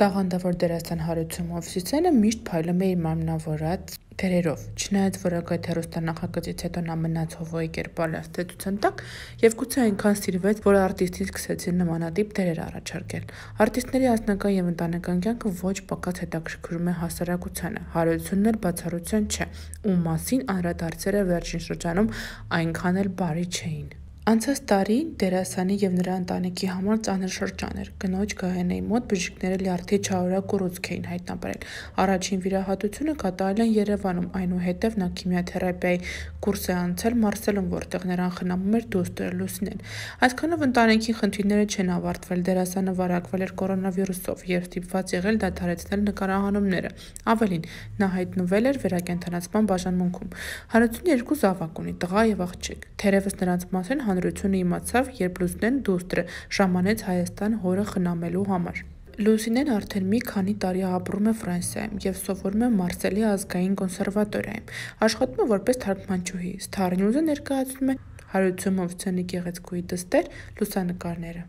Տաղանդավոր դերասան Հարություն Մովսիսյանը միշտ փայլում է իր մարմնավորած դերերով։ Չնայած որ այդ հերոստանախագծից հետո նա մնաց Հովոյի կերպարը ստեցության տակ եւ գուցե այնքան սիրվեց, որ արտիստին սկսեցին նմանատիպ դերեր առաջարկել։ Արտիստների անձնական եւ ընտանեկան կյանքը ոչ պակաս հետաքրքրում է հասարակությանը։ Հարությունն էլ բացառություն չէ, ու մասին անդրադարձերը վերջին շրջանում այնքան էլ բարի չէին։ Անցած տարի դերասանի եւ նրա ընտանիքի համար ծանր շրջան էր։ Կնոջ Գահենեի մոտ բժիշկները լյարդի չարորակ ուռուցք էին հայտնաբերել։ Առաջին վիրահատությունը կատարել են Երևանում, այնուհետև նա քիմիաթերապիայի կուրս է անցել Մարսելում, որտեղ նրան խնամում էր դոստեր Լուսինեն։ Այսքանով ընտանիքի խնդիրները չեն ավարտվել։ Դերասանը վարակվել էր կորոնավիրուսով եւ ստիպված եղել դադարեցնել նկարահանումները։ Ավելին, նա հայտնվել էր վերակենդանացման բաժանմունքում։ 102 զավակ ունի՝ տղա եւ աղջիկ։ Թերևս նրանց մասին հանրությունը իմացավ, երբ Լուսինեն դուստրը ժամանեց Հայաստան հորը խնամելու համար։ Լուսինեն արդեն մի քանի տարի ապրում է Ֆրանսիայում եւ սովորում է Մարսելի ազգային կոնսերվատորիայում։ Աշխատում է որպես թարգմանչուհի։ Սթարնյուզը ներկայացնում է հարությունով ցնի գեղեցկուի դստեր լուսանկարները։